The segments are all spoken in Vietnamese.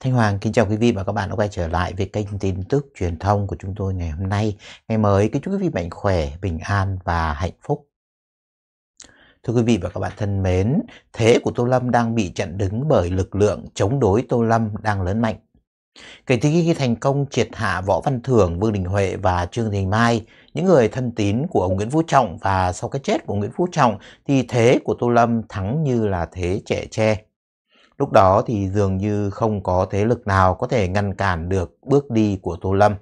Thanh Hoàng kính chào quý vị và các bạn đã quay trở lại với kênh tin tức truyền thông của chúng tôi ngày hôm nay. Ngày mới kính chúc quý vị mạnh khỏe, bình an và hạnh phúc. Thưa quý vị và các bạn thân mến, thế của Tô Lâm đang bị chặn đứng bởi lực lượng chống đối Tô Lâm đang lớn mạnh. Kể từ khi thành công triệt hạ Võ Văn Thưởng, Vương Đình Huệ và Trương Đình Mai, những người thân tín của ông Nguyễn Phú Trọng và sau cái chết của Nguyễn Phú Trọng thì thế của Tô Lâm thắng như là thế trẻ tre. Lúc đó thì dường như không có thế lực nào có thể ngăn cản được bước đi của Tô Lâm.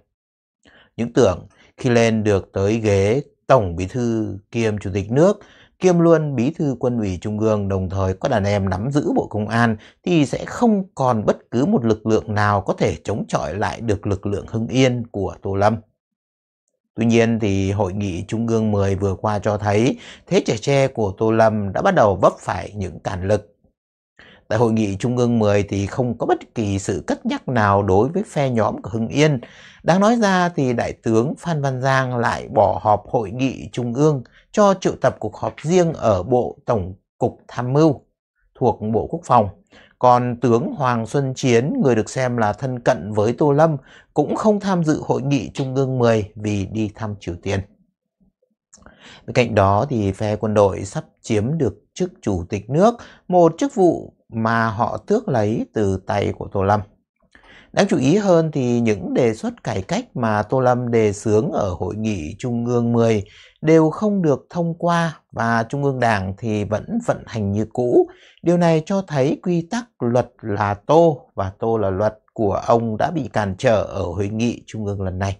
Những tưởng khi lên được tới ghế Tổng Bí Thư kiêm Chủ tịch nước, kiêm luôn Bí Thư Quân ủy Trung ương đồng thời có đàn em nắm giữ Bộ Công an thì sẽ không còn bất cứ một lực lượng nào có thể chống chọi lại được lực lượng Hưng Yên của Tô Lâm. Tuy nhiên thì hội nghị Trung ương 10 vừa qua cho thấy thế trẻ tre của Tô Lâm đã bắt đầu vấp phải những cản lực. Tại hội nghị Trung ương 10 thì không có bất kỳ sự cất nhắc nào đối với phe nhóm của Hưng Yên. Đáng nói ra thì Đại tướng Phan Văn Giang lại bỏ họp hội nghị Trung ương cho triệu tập cuộc họp riêng ở Bộ Tổng Cục Tham mưu thuộc Bộ Quốc phòng. Còn tướng Hoàng Xuân Chiến, người được xem là thân cận với Tô Lâm, cũng không tham dự hội nghị Trung ương 10 vì đi thăm Triều Tiên. Bên cạnh đó thì phe quân đội sắp chiếm được chức chủ tịch nước, một chức vụ mà họ tước lấy từ tay của Tô Lâm. Đáng chú ý hơn thì những đề xuất cải cách mà Tô Lâm đề xướng ở hội nghị Trung ương 10 đều không được thông qua và Trung ương Đảng thì vẫn vận hành như cũ. Điều này cho thấy quy tắc luật là Tô và Tô là luật của ông đã bị cản trở ở hội nghị Trung ương lần này.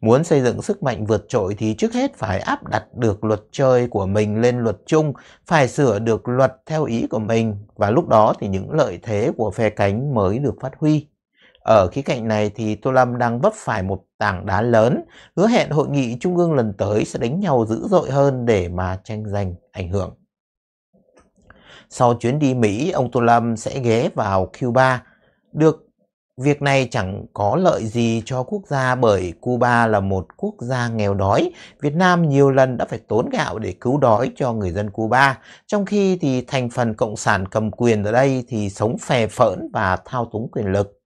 Muốn xây dựng sức mạnh vượt trội thì trước hết phải áp đặt được luật chơi của mình lên luật chung, phải sửa được luật theo ý của mình và lúc đó thì những lợi thế của phe cánh mới được phát huy. Ở khía cạnh này thì Tô Lâm đang vấp phải một tảng đá lớn, hứa hẹn hội nghị trung ương lần tới sẽ đánh nhau dữ dội hơn để mà tranh giành ảnh hưởng. Sau chuyến đi Mỹ, ông Tô Lâm sẽ ghé vào Cuba, được Việc này chẳng có lợi gì cho quốc gia bởi Cuba là một quốc gia nghèo đói. Việt Nam nhiều lần đã phải tốn gạo để cứu đói cho người dân Cuba. Trong khi thì thành phần cộng sản cầm quyền ở đây thì sống phè phỡn và thao túng quyền lực.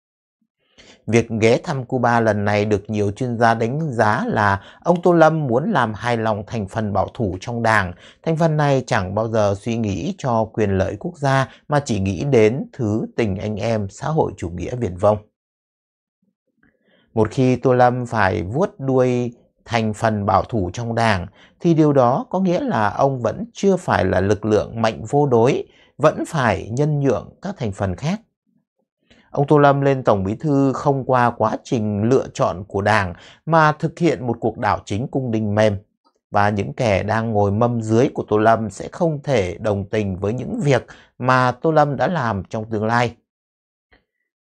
Việc ghé thăm Cuba lần này được nhiều chuyên gia đánh giá là ông Tô Lâm muốn làm hài lòng thành phần bảo thủ trong đảng. Thành phần này chẳng bao giờ suy nghĩ cho quyền lợi quốc gia mà chỉ nghĩ đến thứ tình anh em xã hội chủ nghĩa viển vông. Một khi Tô Lâm phải vuốt đuôi thành phần bảo thủ trong đảng thì điều đó có nghĩa là ông vẫn chưa phải là lực lượng mạnh vô đối, vẫn phải nhân nhượng các thành phần khác. Ông Tô Lâm lên Tổng Bí Thư không qua quá trình lựa chọn của Đảng mà thực hiện một cuộc đảo chính cung đình mềm. Và những kẻ đang ngồi mâm dưới của Tô Lâm sẽ không thể đồng tình với những việc mà Tô Lâm đã làm trong tương lai.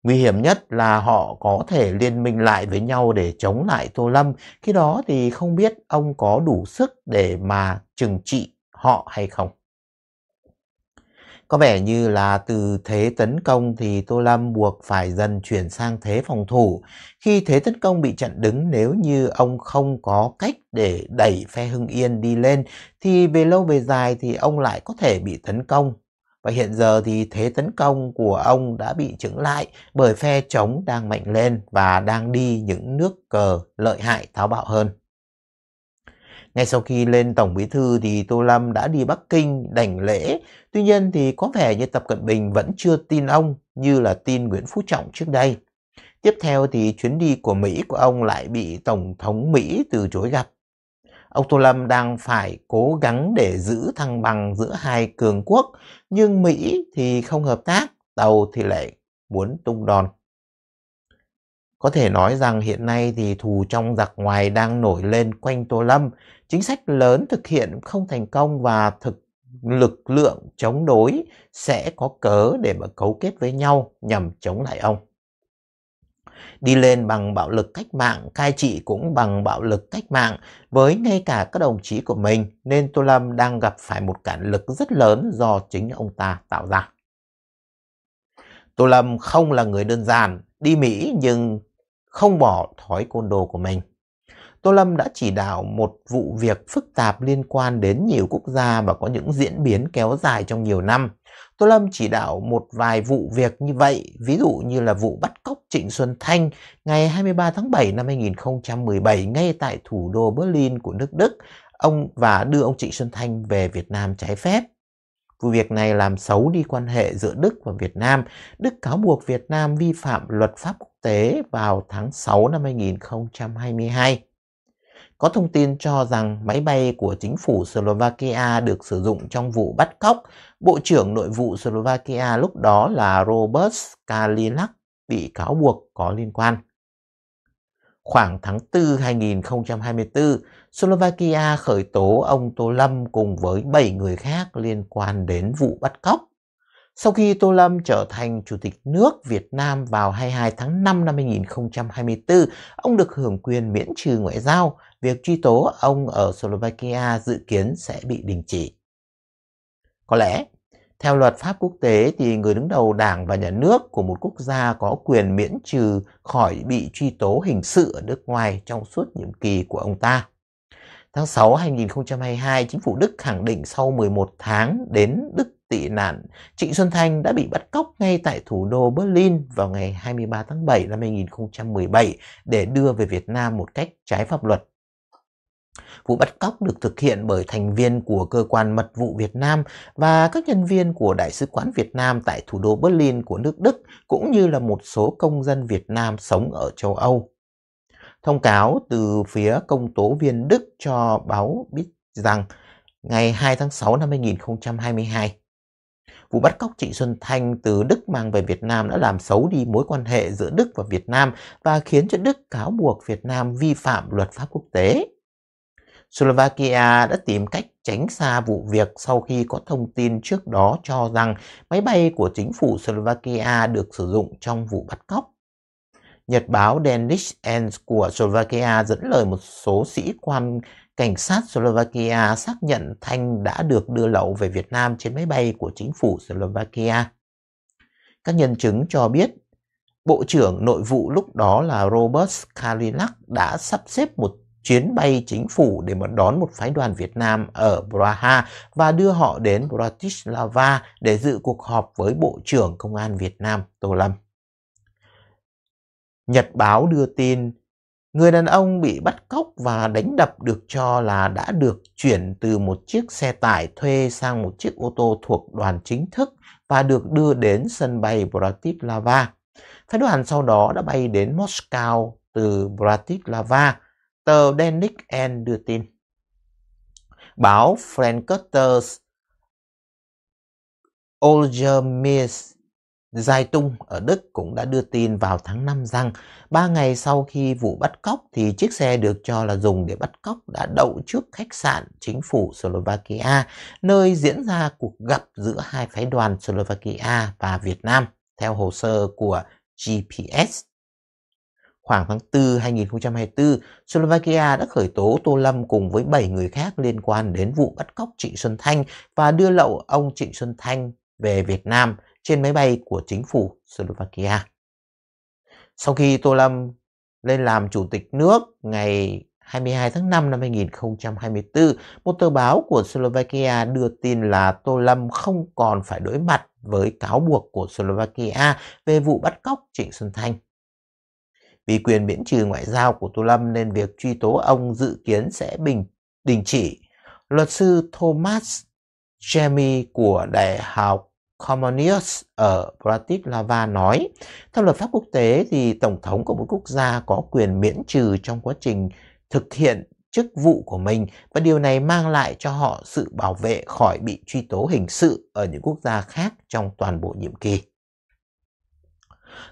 Nguy hiểm nhất là họ có thể liên minh lại với nhau để chống lại Tô Lâm, khi đó thì không biết ông có đủ sức để mà trừng trị họ hay không. Có vẻ như là từ thế tấn công thì Tô Lâm buộc phải dần chuyển sang thế phòng thủ khi thế tấn công bị chặn đứng nếu như ông không có cách để đẩy phe Hưng Yên đi lên thì về lâu về dài thì ông lại có thể bị tấn công. Và hiện giờ thì thế tấn công của ông đã bị chững lại bởi phe chống đang mạnh lên và đang đi những nước cờ lợi hại táo bạo hơn. Ngay sau khi lên Tổng Bí Thư thì Tô Lâm đã đi Bắc Kinh đảnh lễ. Tuy nhiên thì có vẻ như Tập Cận Bình vẫn chưa tin ông như là tin Nguyễn Phú Trọng trước đây. Tiếp theo thì chuyến đi của Mỹ của ông lại bị Tổng thống Mỹ từ chối gặp. Ông Tô Lâm đang phải cố gắng để giữ thăng bằng giữa hai cường quốc, nhưng Mỹ thì không hợp tác, Tàu thì lại muốn tung đòn. Có thể nói rằng hiện nay thì thù trong giặc ngoài đang nổi lên quanh Tô Lâm. Chính sách lớn thực hiện không thành công và thực lực lượng chống đối sẽ có cớ để mà cấu kết với nhau nhằm chống lại ông. Đi lên bằng bạo lực cách mạng, cai trị cũng bằng bạo lực cách mạng với ngay cả các đồng chí của mình nên Tô Lâm đang gặp phải một cản lực rất lớn do chính ông ta tạo ra. Tô Lâm không là người đơn giản, đi Mỹ nhưng không bỏ thói côn đồ của mình. Tô Lâm đã chỉ đạo một vụ việc phức tạp liên quan đến nhiều quốc gia và có những diễn biến kéo dài trong nhiều năm. Tô Lâm chỉ đạo một vài vụ việc như vậy, ví dụ như là vụ bắt cóc Trịnh Xuân Thanh ngày 23 tháng 7 năm 2017 ngay tại thủ đô Berlin của nước Đức, ông và đưa ông Trịnh Xuân Thanh về Việt Nam trái phép. Vụ việc này làm xấu đi quan hệ giữa Đức và Việt Nam. Đức cáo buộc Việt Nam vi phạm luật pháp quốc tế vào tháng 6 năm 2022. Có thông tin cho rằng máy bay của chính phủ Slovakia được sử dụng trong vụ bắt cóc. Bộ trưởng nội vụ Slovakia lúc đó là Robert Kalilak bị cáo buộc có liên quan. Khoảng tháng 4 2024, Slovakia khởi tố ông Tô Lâm cùng với 7 người khác liên quan đến vụ bắt cóc. Sau khi Tô Lâm trở thành Chủ tịch nước Việt Nam vào 22 tháng 5 năm 2024, ông được hưởng quyền miễn trừ ngoại giao. Việc truy tố ông ở Slovakia dự kiến sẽ bị đình chỉ. Có lẽ theo luật pháp quốc tế thì người đứng đầu đảng và nhà nước của một quốc gia có quyền miễn trừ khỏi bị truy tố hình sự ở nước ngoài trong suốt nhiệm kỳ của ông ta. Tháng 6 2022, chính phủ Đức khẳng định sau 11 tháng đến Đức tị nạn, Trịnh Xuân Thanh đã bị bắt cóc ngay tại thủ đô Berlin vào ngày 23 tháng 7 năm 2017 để đưa về Việt Nam một cách trái pháp luật. Vụ bắt cóc được thực hiện bởi thành viên của Cơ quan Mật vụ Việt Nam và các nhân viên của Đại sứ quán Việt Nam tại thủ đô Berlin của nước Đức cũng như là một số công dân Việt Nam sống ở châu Âu. Thông cáo từ phía công tố viên Đức cho báo biết rằng ngày 2 tháng 6 năm 2022, vụ bắt cóc Trịnh Xuân Thanh từ Đức mang về Việt Nam đã làm xấu đi mối quan hệ giữa Đức và Việt Nam và khiến cho Đức cáo buộc Việt Nam vi phạm luật pháp quốc tế. Slovakia đã tìm cách tránh xa vụ việc sau khi có thông tin trước đó cho rằng máy bay của chính phủ Slovakia được sử dụng trong vụ bắt cóc. Nhật báo Danish Ends của Slovakia dẫn lời một số sĩ quan cảnh sát Slovakia xác nhận Thanh đã được đưa lậu về Việt Nam trên máy bay của chính phủ Slovakia. Các nhân chứng cho biết, Bộ trưởng Nội vụ lúc đó là Robert Kalilak đã sắp xếp một chuyến bay chính phủ để mà đón một phái đoàn Việt Nam ở Praha và đưa họ đến Bratislava để dự cuộc họp với Bộ trưởng Công an Việt Nam Tô Lâm. Nhật báo đưa tin người đàn ông bị bắt cóc và đánh đập được cho là đã được chuyển từ một chiếc xe tải thuê sang một chiếc ô tô thuộc đoàn chính thức và được đưa đến sân bay Bratislava. Phái đoàn sau đó đã bay đến Moscow từ Bratislava tờ Danic and đưa tin. Báo Frankfurter Allgemeine tung ở Đức cũng đã đưa tin vào tháng 5 rằng ba ngày sau khi vụ bắt cóc thì chiếc xe được cho là dùng để bắt cóc đã đậu trước khách sạn chính phủ Slovakia, nơi diễn ra cuộc gặp giữa hai phái đoàn Slovakia và Việt Nam theo hồ sơ của GPS. Khoảng tháng 4 2024, Slovakia đã khởi tố Tô Lâm cùng với 7 người khác liên quan đến vụ bắt cóc Trịnh Xuân Thanh và đưa lậu ông Trịnh Xuân Thanh về Việt Nam trên máy bay của chính phủ Slovakia. Sau khi Tô Lâm lên làm chủ tịch nước ngày 22 tháng 5 năm 2024, một tờ báo của Slovakia đưa tin là Tô Lâm không còn phải đối mặt với cáo buộc của Slovakia về vụ bắt cóc Trịnh Xuân Thanh. Vì quyền miễn trừ ngoại giao của Tô Lâm nên việc truy tố ông dự kiến sẽ bình đình chỉ. Luật sư Thomas Jamie của Đại học Comenius ở Bratislava nói, theo luật pháp quốc tế thì Tổng thống của một quốc gia có quyền miễn trừ trong quá trình thực hiện chức vụ của mình và điều này mang lại cho họ sự bảo vệ khỏi bị truy tố hình sự ở những quốc gia khác trong toàn bộ nhiệm kỳ.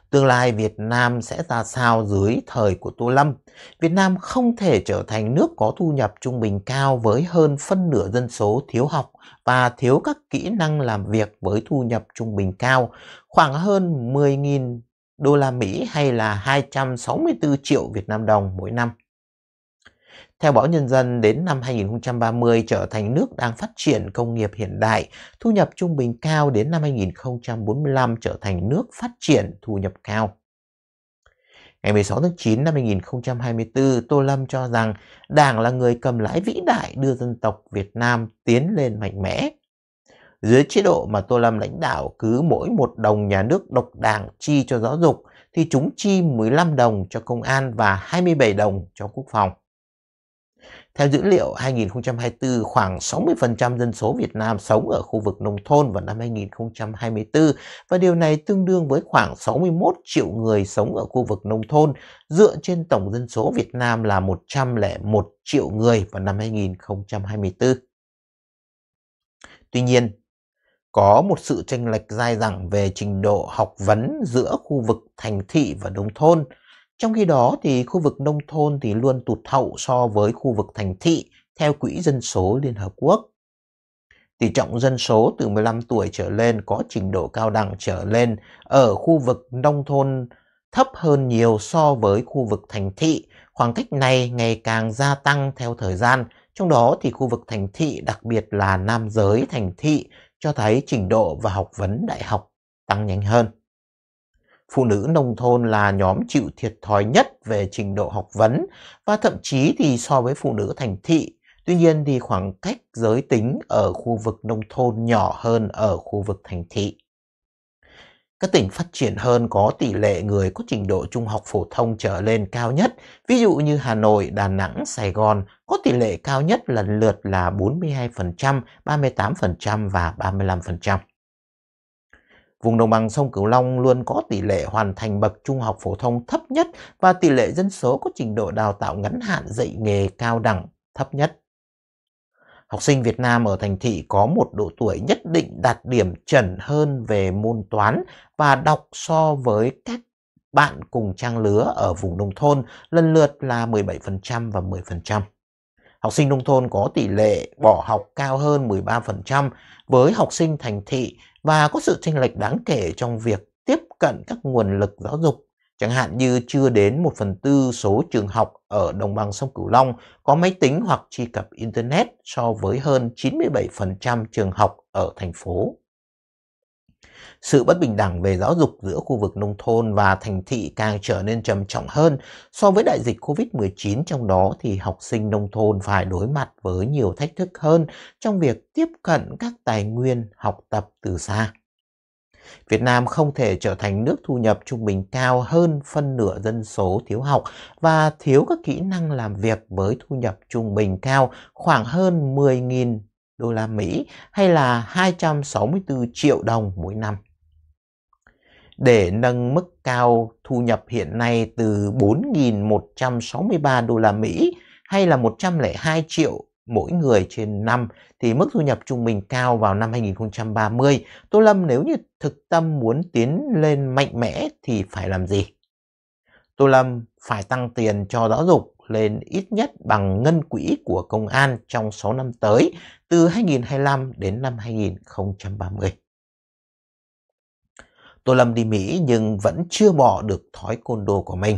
Tương lai Việt Nam sẽ ra sao dưới thời của Tô Lâm? Việt Nam không thể trở thành nước có thu nhập trung bình cao với hơn phân nửa dân số thiếu học và thiếu các kỹ năng làm việc với thu nhập trung bình cao, khoảng hơn 10.000 đô la Mỹ hay là 264 triệu Việt Nam đồng mỗi năm. Theo báo Nhân dân, đến năm 2030 trở thành nước đang phát triển công nghiệp hiện đại, thu nhập trung bình cao đến năm 2045 trở thành nước phát triển thu nhập cao. Ngày 16 tháng 9 năm 2024, Tô Lâm cho rằng Đảng là người cầm lái vĩ đại đưa dân tộc Việt Nam tiến lên mạnh mẽ. Dưới chế độ mà Tô Lâm lãnh đạo cứ mỗi một đồng nhà nước độc đảng chi cho giáo dục thì chúng chi 15 đồng cho công an và 27 đồng cho quốc phòng. Theo dữ liệu 2024, khoảng 60% dân số Việt Nam sống ở khu vực nông thôn vào năm 2024 và điều này tương đương với khoảng 61 triệu người sống ở khu vực nông thôn dựa trên tổng dân số Việt Nam là 101 triệu người vào năm 2024. Tuy nhiên, có một sự chênh lệch dai dẳng về trình độ học vấn giữa khu vực thành thị và nông thôn – trong khi đó thì khu vực nông thôn thì luôn tụt hậu so với khu vực thành thị theo Quỹ Dân số Liên Hợp Quốc. Tỷ trọng dân số từ 15 tuổi trở lên có trình độ cao đẳng trở lên ở khu vực nông thôn thấp hơn nhiều so với khu vực thành thị. Khoảng cách này ngày càng gia tăng theo thời gian, trong đó thì khu vực thành thị đặc biệt là nam giới thành thị cho thấy trình độ và học vấn đại học tăng nhanh hơn. Phụ nữ nông thôn là nhóm chịu thiệt thòi nhất về trình độ học vấn và thậm chí thì so với phụ nữ thành thị. Tuy nhiên thì khoảng cách giới tính ở khu vực nông thôn nhỏ hơn ở khu vực thành thị. Các tỉnh phát triển hơn có tỷ lệ người có trình độ trung học phổ thông trở lên cao nhất, ví dụ như Hà Nội, Đà Nẵng, Sài Gòn có tỷ lệ cao nhất lần lượt là 42%, 38% và 35%. Vùng đồng bằng sông Cửu Long luôn có tỷ lệ hoàn thành bậc trung học phổ thông thấp nhất và tỷ lệ dân số có trình độ đào tạo ngắn hạn dạy nghề cao đẳng thấp nhất. Học sinh Việt Nam ở thành thị có một độ tuổi nhất định đạt điểm chuẩn hơn về môn toán và đọc so với các bạn cùng trang lứa ở vùng nông thôn lần lượt là 17% và 10%. Học sinh nông thôn có tỷ lệ bỏ học cao hơn 13% với học sinh thành thị và có sự chênh lệch đáng kể trong việc tiếp cận các nguồn lực giáo dục, chẳng hạn như chưa đến 1 phần tư số trường học ở đồng bằng sông Cửu Long có máy tính hoặc truy cập Internet so với hơn 97% trường học ở thành phố. Sự bất bình đẳng về giáo dục giữa khu vực nông thôn và thành thị càng trở nên trầm trọng hơn so với đại dịch COVID-19 trong đó thì học sinh nông thôn phải đối mặt với nhiều thách thức hơn trong việc tiếp cận các tài nguyên học tập từ xa. Việt Nam không thể trở thành nước thu nhập trung bình cao hơn phân nửa dân số thiếu học và thiếu các kỹ năng làm việc với thu nhập trung bình cao khoảng hơn 10 đô la Mỹ hay là 264 triệu đồng mỗi năm. Để nâng mức cao thu nhập hiện nay từ 4.163 đô la Mỹ hay là 102 triệu mỗi người trên năm thì mức thu nhập trung bình cao vào năm 2030. Tô Lâm nếu như thực tâm muốn tiến lên mạnh mẽ thì phải làm gì? Tô Lâm phải tăng tiền cho giáo dục, lên ít nhất bằng ngân quỹ của công an trong 6 năm tới, từ 2025 đến năm 2030. Tô Lâm đi Mỹ nhưng vẫn chưa bỏ được thói côn đồ của mình.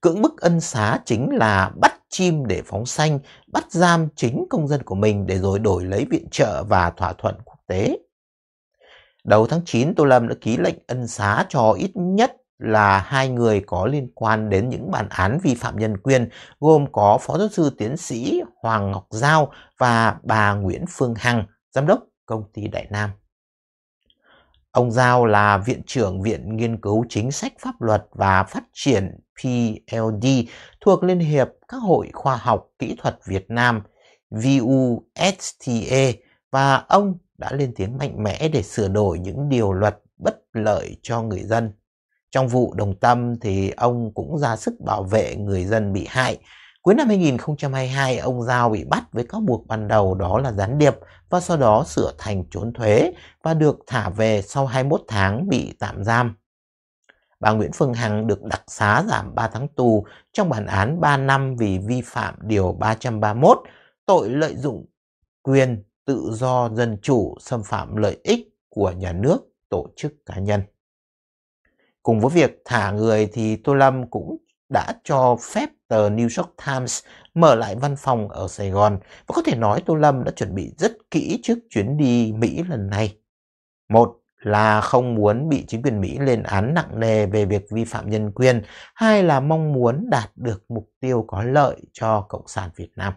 Cưỡng bức ân xá chính là bắt chim để phóng xanh, bắt giam chính công dân của mình để rồi đổi lấy viện trợ và thỏa thuận quốc tế. Đầu tháng 9, Tô Lâm đã ký lệnh ân xá cho ít nhất là hai người có liên quan đến những bản án vi phạm nhân quyền gồm có Phó Giáo sư Tiến sĩ Hoàng Ngọc Giao và bà Nguyễn Phương Hằng, Giám đốc Công ty Đại Nam. Ông Giao là Viện trưởng Viện Nghiên cứu Chính sách Pháp luật và Phát triển PLD thuộc Liên hiệp các hội khoa học kỹ thuật Việt Nam VUSTA và ông đã lên tiếng mạnh mẽ để sửa đổi những điều luật bất lợi cho người dân trong vụ Đồng Tâm thì ông cũng ra sức bảo vệ người dân bị hại. Cuối năm 2022, ông Giao bị bắt với cáo buộc ban đầu đó là gián điệp và sau đó sửa thành trốn thuế và được thả về sau 21 tháng bị tạm giam. Bà Nguyễn Phương Hằng được đặc xá giảm 3 tháng tù trong bản án 3 năm vì vi phạm Điều 331, tội lợi dụng quyền tự do dân chủ xâm phạm lợi ích của nhà nước, tổ chức cá nhân. Cùng với việc thả người thì Tô Lâm cũng đã cho phép tờ New York Times mở lại văn phòng ở Sài Gòn và có thể nói Tô Lâm đã chuẩn bị rất kỹ trước chuyến đi Mỹ lần này. Một là không muốn bị chính quyền Mỹ lên án nặng nề về việc vi phạm nhân quyền, hai là mong muốn đạt được mục tiêu có lợi cho Cộng sản Việt Nam.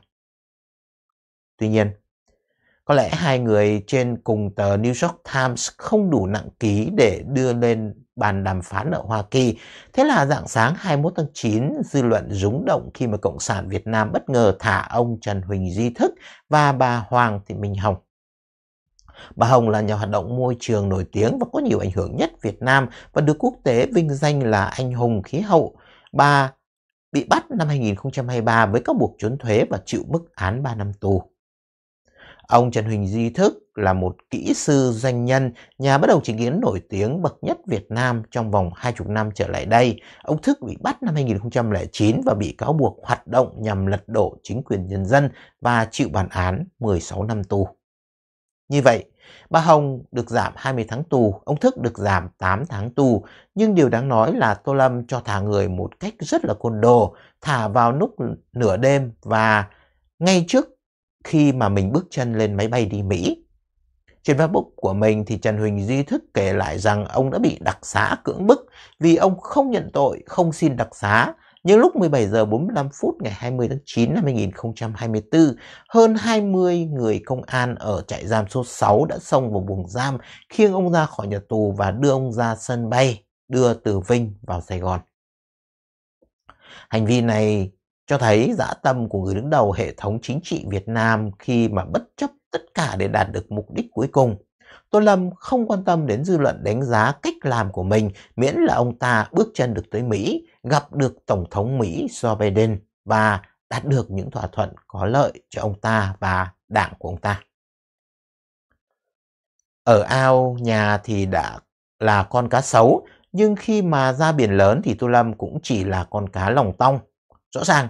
Tuy nhiên, có lẽ hai người trên cùng tờ New York Times không đủ nặng ký để đưa lên bàn đàm phán ở Hoa Kỳ. Thế là dạng sáng 21 tháng 9, dư luận rúng động khi mà Cộng sản Việt Nam bất ngờ thả ông Trần Huỳnh Di Thức và bà Hoàng Thị Minh Hồng. Bà Hồng là nhà hoạt động môi trường nổi tiếng và có nhiều ảnh hưởng nhất Việt Nam và được quốc tế vinh danh là anh hùng khí hậu. Bà bị bắt năm 2023 với các buộc trốn thuế và chịu mức án 3 năm tù. Ông Trần Huỳnh Di Thức là một kỹ sư doanh nhân, nhà bất đồng chính kiến nổi tiếng bậc nhất Việt Nam trong vòng 20 năm trở lại đây. Ông Thức bị bắt năm 2009 và bị cáo buộc hoạt động nhằm lật đổ chính quyền nhân dân và chịu bản án 16 năm tù. Như vậy, bà Hồng được giảm 20 tháng tù, ông Thức được giảm 8 tháng tù, nhưng điều đáng nói là Tô Lâm cho thả người một cách rất là côn đồ, thả vào lúc nửa đêm và ngay trước khi mà mình bước chân lên máy bay đi Mỹ. Trên Facebook của mình thì Trần Huỳnh Duy Thức kể lại rằng ông đã bị đặc xá cưỡng bức vì ông không nhận tội, không xin đặc xá. Nhưng lúc 17 giờ 45 phút ngày 20 tháng 9 năm 2024, hơn 20 người công an ở trại giam số 6 đã xông vào buồng giam, khiêng ông ra khỏi nhà tù và đưa ông ra sân bay, đưa từ Vinh vào Sài Gòn. Hành vi này cho thấy dã tâm của người đứng đầu hệ thống chính trị Việt Nam khi mà bất chấp tất cả để đạt được mục đích cuối cùng. Tô Lâm không quan tâm đến dư luận đánh giá cách làm của mình miễn là ông ta bước chân được tới Mỹ, gặp được Tổng thống Mỹ Joe Biden và đạt được những thỏa thuận có lợi cho ông ta và đảng của ông ta. Ở ao nhà thì đã là con cá sấu, nhưng khi mà ra biển lớn thì Tô Lâm cũng chỉ là con cá lòng tong. Rõ ràng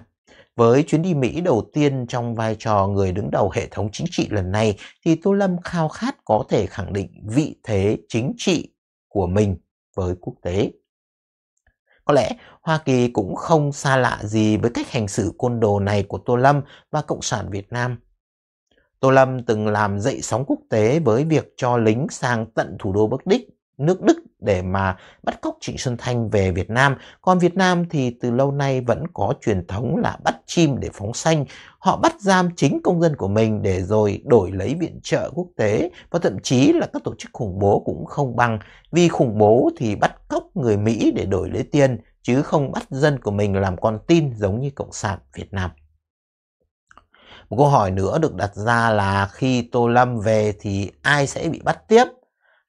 với chuyến đi Mỹ đầu tiên trong vai trò người đứng đầu hệ thống chính trị lần này thì Tô Lâm khao khát có thể khẳng định vị thế chính trị của mình với quốc tế. Có lẽ Hoa Kỳ cũng không xa lạ gì với cách hành xử côn đồ này của Tô Lâm và Cộng sản Việt Nam. Tô Lâm từng làm dậy sóng quốc tế với việc cho lính sang tận thủ đô Bắc Đích, nước Đức để mà bắt cóc Trịnh Xuân Thanh về Việt Nam. Còn Việt Nam thì từ lâu nay vẫn có truyền thống là bắt chim để phóng xanh. Họ bắt giam chính công dân của mình để rồi đổi lấy viện trợ quốc tế và thậm chí là các tổ chức khủng bố cũng không bằng. Vì khủng bố thì bắt cóc người Mỹ để đổi lấy tiền chứ không bắt dân của mình làm con tin giống như Cộng sản Việt Nam. Một câu hỏi nữa được đặt ra là khi Tô Lâm về thì ai sẽ bị bắt tiếp?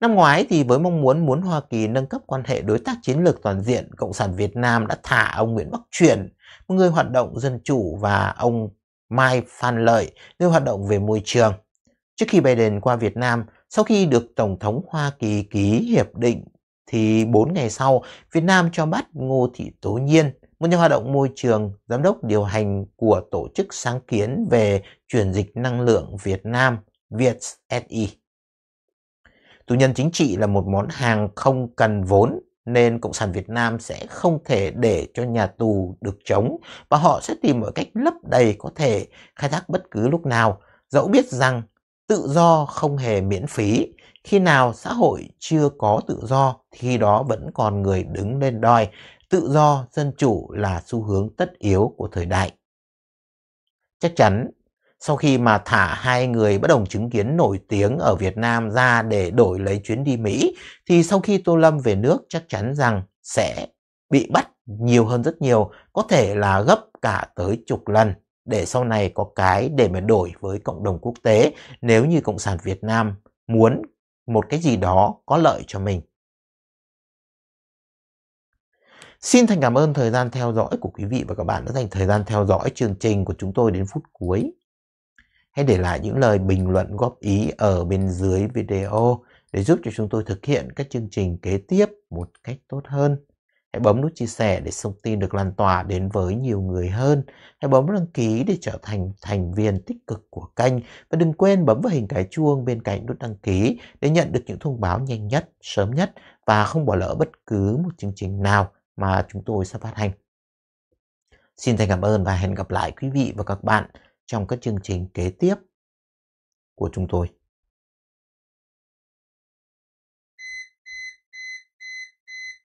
Năm ngoái thì với mong muốn muốn Hoa Kỳ nâng cấp quan hệ đối tác chiến lược toàn diện, Cộng sản Việt Nam đã thả ông Nguyễn Bắc Truyền, một người hoạt động dân chủ và ông Mai Phan Lợi, người hoạt động về môi trường. Trước khi Biden qua Việt Nam, sau khi được Tổng thống Hoa Kỳ ký hiệp định thì 4 ngày sau, Việt Nam cho bắt Ngô Thị Tố Nhiên, một nhà hoạt động môi trường, giám đốc điều hành của Tổ chức Sáng kiến về chuyển dịch năng lượng Việt Nam, VietSE. Tù nhân chính trị là một món hàng không cần vốn nên Cộng sản Việt Nam sẽ không thể để cho nhà tù được trống và họ sẽ tìm mọi cách lấp đầy có thể khai thác bất cứ lúc nào. Dẫu biết rằng tự do không hề miễn phí, khi nào xã hội chưa có tự do thì đó vẫn còn người đứng lên đòi. Tự do, dân chủ là xu hướng tất yếu của thời đại. Chắc chắn sau khi mà thả hai người bất đồng chứng kiến nổi tiếng ở Việt Nam ra để đổi lấy chuyến đi Mỹ thì sau khi Tô Lâm về nước chắc chắn rằng sẽ bị bắt nhiều hơn rất nhiều, có thể là gấp cả tới chục lần để sau này có cái để mà đổi với cộng đồng quốc tế nếu như Cộng sản Việt Nam muốn một cái gì đó có lợi cho mình. Xin thành cảm ơn thời gian theo dõi của quý vị và các bạn đã dành thời gian theo dõi chương trình của chúng tôi đến phút cuối. Hãy để lại những lời bình luận góp ý ở bên dưới video để giúp cho chúng tôi thực hiện các chương trình kế tiếp một cách tốt hơn. Hãy bấm nút chia sẻ để thông tin được lan tỏa đến với nhiều người hơn. Hãy bấm đăng ký để trở thành thành viên tích cực của kênh và đừng quên bấm vào hình cái chuông bên cạnh nút đăng ký để nhận được những thông báo nhanh nhất, sớm nhất và không bỏ lỡ bất cứ một chương trình nào mà chúng tôi sắp phát hành. Xin thành cảm ơn và hẹn gặp lại quý vị và các bạn trong các chương trình kế tiếp của chúng tôi.